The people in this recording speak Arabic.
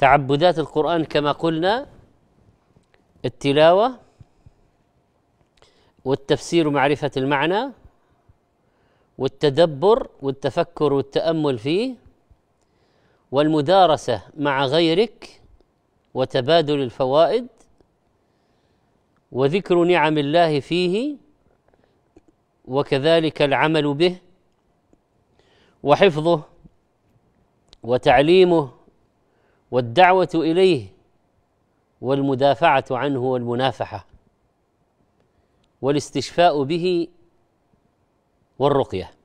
تعبدات القرآن كما قلنا التلاوة والتفسير معرفة المعنى والتدبر والتفكر والتأمل فيه والمدارسة مع غيرك وتبادل الفوائد وذكر نعم الله فيه وكذلك العمل به وحفظه وتعليمه والدعوه اليه والمدافعه عنه والمنافحه والاستشفاء به والرقيه